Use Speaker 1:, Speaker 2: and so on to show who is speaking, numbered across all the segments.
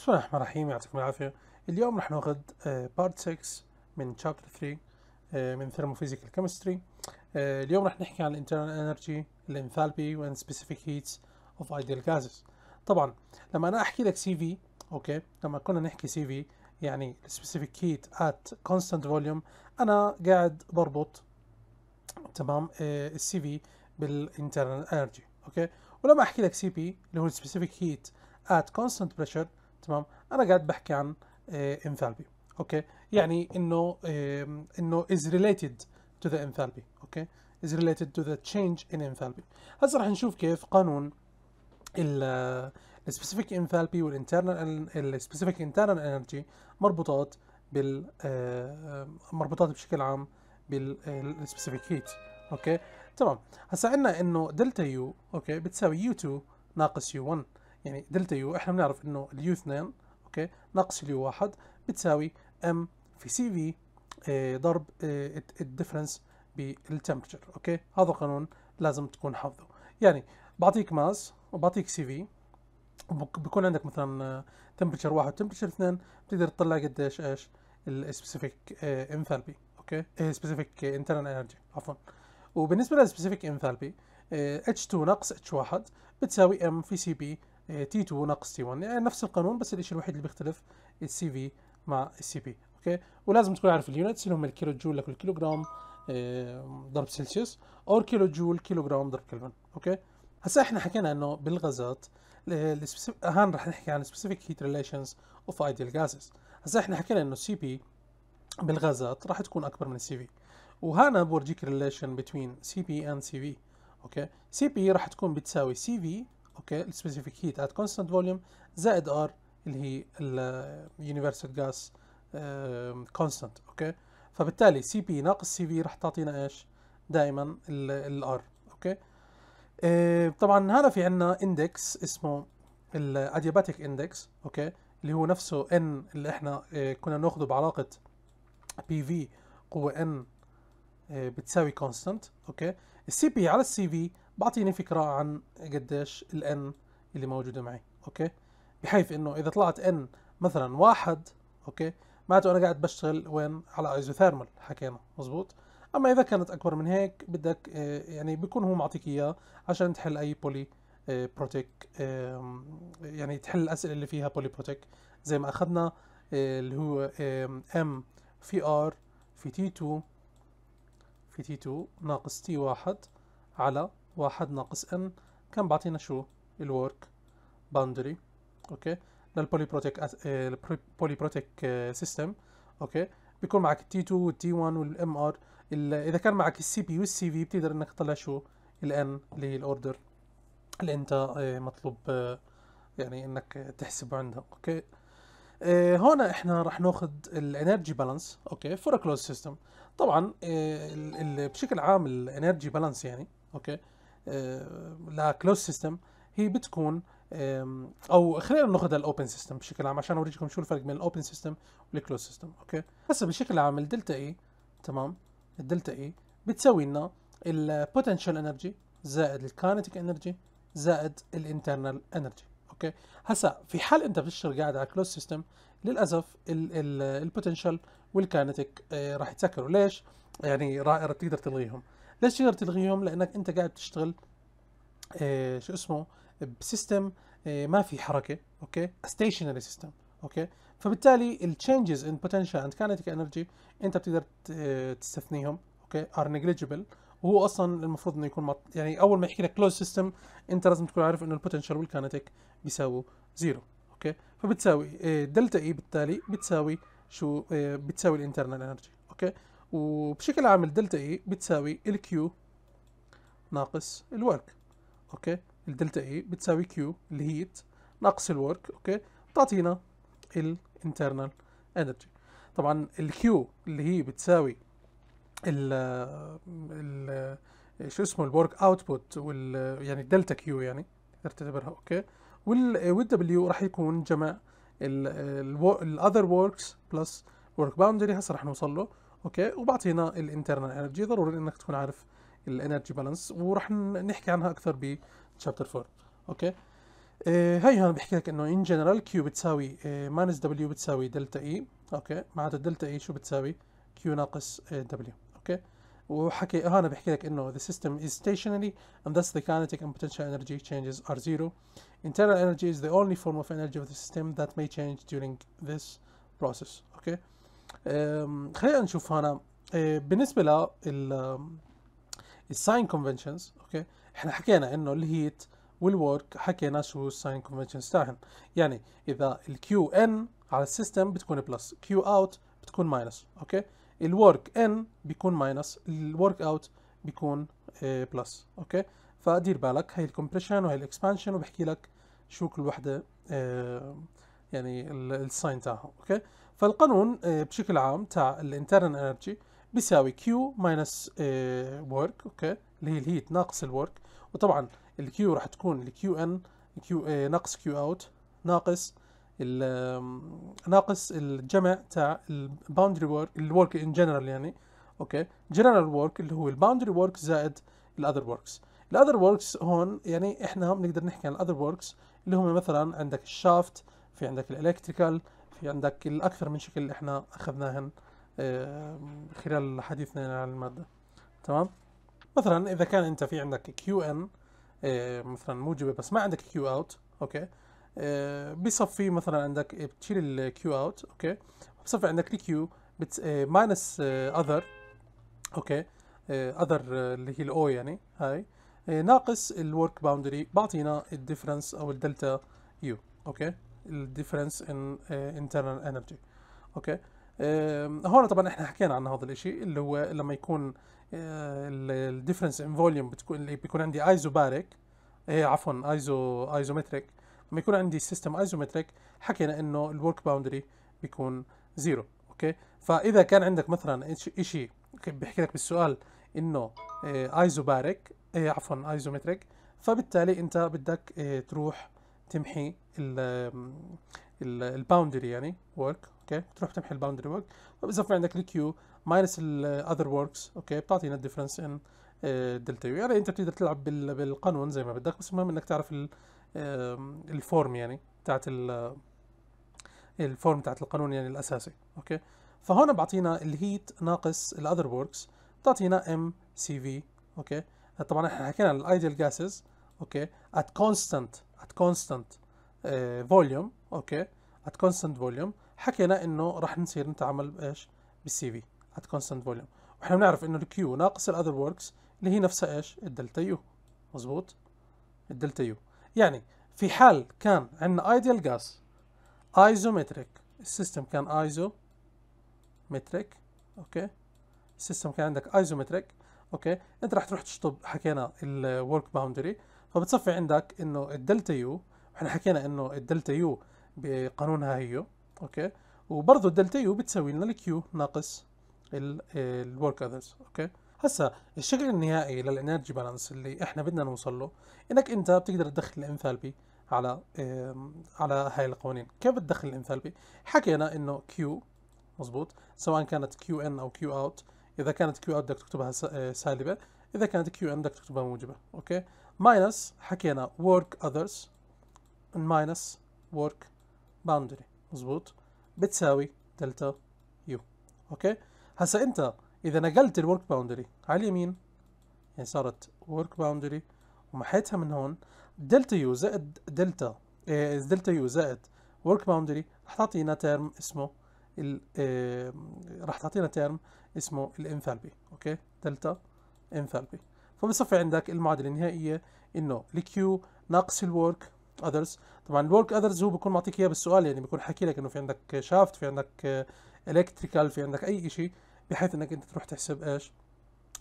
Speaker 1: بسم الله الرحمن الرحيم يعطيكم العافية اليوم رح ناخذ بارت 6 من شابتر آه، 3 من ثيرموفيزيكال آه، كيمستري اليوم رح نحكي عن الانترنال انرجي الانثالبي وان سبيسيفيك هيتس اوف ايديال جازز طبعا لما انا احكي لك سي في اوكي لما كنا نحكي سي في يعني سبيسيفيك هيت ات كونستانت فوليوم انا قاعد بربط تمام السي في بالانترنال انرجي اوكي ولما احكي لك سي بي اللي هو سبيسيفيك هيت ات كونستانت بريشر تمام انا قاعد بحكي عن آه، انثالبي اوكي يعني انه انه از ريليتد تو ذا انثالبي اوكي از ريليتد تو ذا تشينج ان انثالبي هسه رح نشوف كيف قانون ال السبيسيفيك انثالبي والانترنال السبيسيفيك انترنال انرجي مربوطات بال آه، مربوطات بشكل عام بالسبيسيفيك هيت آه، اوكي تمام هسا عندنا انه دلتا يو اوكي بتساوي يو 2 ناقص يو 1 يعني دلتا يو احنا بنعرف انه اليو 2 اوكي ناقص اليو 1 بتساوي ام في سي في آه، ضرب آه، الدفرنس بالتمبرتشر اوكي هذا قانون لازم تكون حافظه يعني بعطيك ماس وبعطيك سي في بكون عندك مثلا تمبرتشر آه، واحد وتمبرتشر اثنين بتقدر تطلع قديش ايش السبيسيفيك انثالبي اوكي سبيسيفيك انترنال انرجي عفوا وبالنسبه للسبيسيفيك انثالبي اتش 2 ناقص اتش 1 بتساوي ام في سي بي إيه، تي 2 ناقص تي 1 يعني إيه، نفس القانون بس الشيء الوحيد اللي بيختلف السي في مع السي بي اوكي ولازم تكون عارف اليونتس اللي هم الكيلو جول لكل جرام إيه، ضرب سلسيوس او كيلو جول كيلو جرام ضرب كلفن اوكي هسا احنا حكينا انه بالغازات هان رح نحكي عن سبيسيفيك هيت ريليشنز اوف ايديال غازز هسا احنا حكينا انه السي بي بالغازات راح تكون اكبر من السي في وهنا بورجيك ريليشن بتوين سي بي اند سي في اوكي سي بي راح تكون بتساوي سي في اوكي السبيسيفيك هيت ات كونستانت فوليوم زائد ار اللي هي اليونيفرسال جاس كونستانت اوكي فبالتالي سي بي ناقص سي في راح تعطينا ايش دائما الار اوكي uh, طبعا هذا في عندنا اندكس اسمه الادياباتيك اندكس اوكي اللي هو نفسه ان اللي احنا uh, كنا ناخذه بعلاقه بي في قوه ان uh, بتساوي كونستانت اوكي السي بي على السي في بعطيني فكره عن قديش n اللي موجوده معي اوكي بحيث انه اذا طلعت n مثلا واحد اوكي معناته انا قاعد بشتغل وين على ايزوثيرمال حكينا مزبوط اما اذا كانت اكبر من هيك بدك آه، يعني بيكون هو معطيك اياه عشان تحل اي بولي بروتيك آه، يعني تحل الاسئله اللي فيها بولي بروتيك زي ما اخذنا آه، اللي هو m في r في t 2 في t 2 ناقص t 1 على واحد ناقص ان كان بعطينا شو الورك باوندري اوكي للبولي بروتيك البولي بروتيك سيستم اوكي بيكون معك التي 2 والتي 1 والام ار اذا كان معك السي بي والسي في بتقدر انك تطلع شو الان اللي هي الاوردر اللي انت آه، مطلوب آه، يعني انك تحسبه عندها اوكي آه، هون احنا راح ناخذ الانرجي بالانس اوكي فور كلوز سيستم طبعا بشكل عام الانرجي بالانس يعني اوكي لكلوز سيستم هي بتكون او خلينا ناخذ الاوبن سيستم بشكل عام عشان اوريكم شو الفرق بين الاوبن سيستم والكلوز سيستم اوكي هسه بشكل عام الدلتا اي e، تمام الدلتا اي e بتساوي لنا البوتنشال انرجي زائد الكاينتيك انرجي زائد الانترنال انرجي اوكي هسا في حال انت بتشتغل قاعد على كلوز سيستم للاسف البوتنشال والكاينتيك آه، راح يتسكروا ليش يعني راح تقدر تلغيهم ليش تقدر تلغيهم لانك انت قاعد تشتغل آه شو اسمه بسيستم آه ما في حركه اوكي ستيشنري سيستم اوكي فبالتالي التشينجز ان بوتنشال اند كانتيك انرجي انت بتقدر آه، تستثنيهم اوكي ار نيجليجبل وهو اصلا المفروض انه يكون مط... يعني اول ما يحكي لك كلوز سيستم انت لازم تكون عارف انه البوتنشال والكانتيك بيساووا زيرو اوكي فبتساوي دلتا آه، اي e بالتالي بتساوي شو آه، بتساوي الانترنال انرجي اوكي وبشكل عام الدلتا اي e بتساوي الكيو ناقص الورك اوكي الدلتا اي e بتساوي كيو الهيت ناقص الورك اوكي بتعطينا الانترنال انرجي طبعا الكيو اللي هي بتساوي ال ال شو اسمه الورك اوتبوت وال يعني الدلتا كيو يعني تقدر تعتبرها اوكي وال والدبليو راح يكون جمع الاذر وركس بلس ورك باوندري هسه راح نوصل له اوكي وبعطي هنا الانترنال انرجي ضروري انك تكون عارف الانرجي بالانس وراح نحكي عنها اكثر ب تشابتر 4 اوكي آه هاي هون بحكي لك انه ان جنرال كيو بتساوي آه ماينس دبليو بتساوي دلتا اي e. اوكي معناته دلتا اي e شو بتساوي كيو ناقص آه دبليو اوكي وحكي هون بحكي لك انه the system is stationary and thus the kinetic and potential energy changes are zero. Internal energy is the only form of energy of the system that may change during this process. Okay. خلينا نشوف هنا أه، بالنسبه لل الساين كونفنشنز اوكي احنا حكينا انه الهيت والورك حكينا شو الساين كونفنشنز تاعهم يعني اذا الكيو ان على السيستم بتكون بلس كيو اوت بتكون ماينس اوكي الورك ان بيكون ماينس الورك اوت بيكون بلس أه، اوكي فدير بالك هي الكمبريشن وهي الاكسبانشن وبحكي لك شو كل وحده أه، يعني الساين تاعها اوكي فالقانون آه، بشكل عام تاع الانترنال انرجي بيساوي كيو ماينس ورك اوكي اللي هي الهيت ناقص الورك وطبعا الكيو راح تكون الكيو ان كيو ناقص كيو اوت ناقص ناقص الجمع تاع الباوندري ورك الورك ان جنرال يعني اوكي جنرال ورك اللي هو الباوندري ورك زائد الاذر وركس الاذر وركس هون يعني احنا بنقدر نحكي عن الاذر وركس اللي هم مثلا عندك الشافت في عندك الالكتريكال في عندك الأكثر من شكل اللي احنا أخذناهن خلال حديثنا عن المادة تمام مثلا إذا كان أنت في عندك كيو ان مثلا موجبة بس ما عندك كيو اوت أوكي بصفي مثلا عندك إيه، بتشيل الكيو اوت أوكي بصفي عندك الكيو ماينس اذر أوكي اذر آه، آه، اللي هي الاو يعني هاي آه، ناقص الورك باوندري بعطينا الديفرنس او الدلتا يو اوكي الديفرنس ان انترنال انرجي اوكي هون طبعا احنا حكينا عن هذا الشيء اللي هو لما يكون الديفرنس ان فوليوم بتكون اللي بيكون عندي ايزوباريك عفوا ايزو ايزومتريك لما يكون عندي سيستم ايزومتريك حكينا انه الورك باوندري بيكون زيرو اوكي فاذا كان عندك مثلا شيء بيحكي لك بالسؤال انه uh, ايزوباريك عفوا ايزومتريك فبالتالي انت بدك إيه، تروح تمحي ال ال الباوندري يعني ورك اوكي تروح تمحي الباوندري ورك في عندك الكيو ماينس الاذر وركس اوكي بتعطينا الديفرنس ان دلتا يو يعني انت بتقدر تلعب بالقانون زي ما بدك بس المهم انك تعرف ال الفورم يعني بتاعت ال الفورم بتاعت القانون يعني الاساسي اوكي فهون بعطينا الهيت ناقص الاذر وركس بتعطينا ام سي في اوكي طبعا احنا حكينا عن الايديال جاسز اوكي ات كونستانت at constant آه، volume اوكي at constant volume حكينا انه راح نصير نتعامل بايش بالسي في at constant volume واحنا بنعرف انه الكيو ناقص الاذر وركس اللي هي نفسها ايش الدلتا يو مزبوط الدلتا يو يعني في حال كان عندنا ايديال جاس ايزومتريك السيستم كان ايزومتريك اوكي السيستم كان عندك ايزومتريك اوكي انت راح تروح تشطب حكينا الورك باوندري فبتصفي عندك انه الدلتا يو احنا حكينا انه الدلتا يو بقانونها هيو اوكي وبرضه الدلتا يو بتساوي لنا الكيو ناقص الورك اذرز اوكي هسا الشكل النهائي للانرجي بالانس اللي احنا بدنا نوصل له انك انت بتقدر تدخل الانثالبي على على هاي القوانين كيف بتدخل الانثالبي حكينا انه كيو مزبوط سواء كانت كيو ان او كيو اوت اذا كانت كيو اوت بدك تكتبها آه، سالبه اذا كانت كيو ان بدك تكتبها موجبه اوكي ماينس حكينا work others ماينس work boundary مظبوط بتساوي دلتا يو اوكي هسا انت اذا نقلت الورك باوندري على اليمين يعني صارت work boundary ومحيتها من هون دلتا يو زائد دلتا إيه دلتا يو زائد work boundary رح تعطينا ترم اسمه ال إيه رح تعطينا ترم اسمه الانثالبي اوكي دلتا انثالبي فبصفي عندك المعادله النهائيه انه الكيو ناقص الورك اذرز طبعا الورك اذرز هو بيكون معطيك اياه بالسؤال يعني بيكون حكي لك انه في عندك شافت في عندك الكتريكال في عندك اي شيء بحيث انك انت تروح تحسب ايش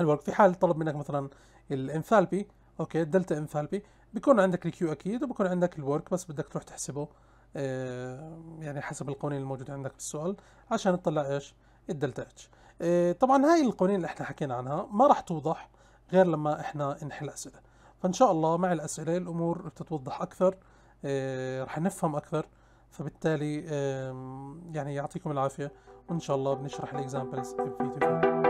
Speaker 1: الورك في حال طلب منك مثلا الانثالبي اوكي الدلتا انثالبي بيكون عندك الكيو اكيد وبكون عندك الورك بس بدك تروح تحسبه آه، يعني حسب القوانين الموجوده عندك بالسؤال عشان تطلع ايش الدلتا اتش آه، طبعا هاي القوانين اللي احنا حكينا عنها ما راح توضح غير لما احنا نحل اسئله فان شاء الله مع الاسئله الامور بتتوضح اكثر آه، رح نفهم اكثر فبالتالي يعني يعطيكم العافيه وان شاء الله بنشرح الاكزامبلز بفيديو